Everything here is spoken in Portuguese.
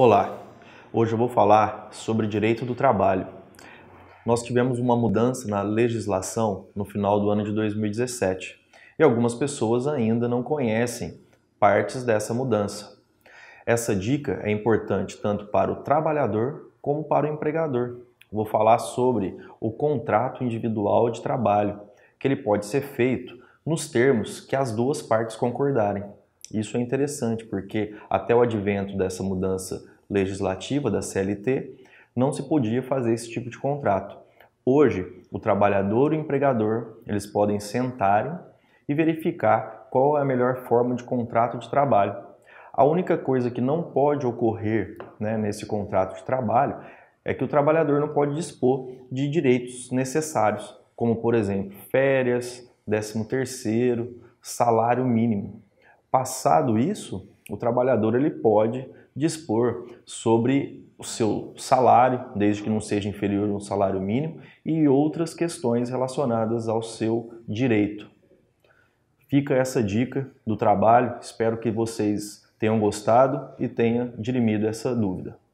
Olá, hoje eu vou falar sobre direito do trabalho. Nós tivemos uma mudança na legislação no final do ano de 2017 e algumas pessoas ainda não conhecem partes dessa mudança. Essa dica é importante tanto para o trabalhador como para o empregador. Vou falar sobre o contrato individual de trabalho, que ele pode ser feito nos termos que as duas partes concordarem. Isso é interessante porque até o advento dessa mudança legislativa da CLT, não se podia fazer esse tipo de contrato. Hoje, o trabalhador e o empregador, eles podem sentarem e verificar qual é a melhor forma de contrato de trabalho. A única coisa que não pode ocorrer né, nesse contrato de trabalho é que o trabalhador não pode dispor de direitos necessários, como, por exemplo, férias, décimo terceiro, salário mínimo. Passado isso, o trabalhador ele pode dispor sobre o seu salário, desde que não seja inferior ao salário mínimo, e outras questões relacionadas ao seu direito. Fica essa dica do trabalho, espero que vocês tenham gostado e tenha dirimido essa dúvida.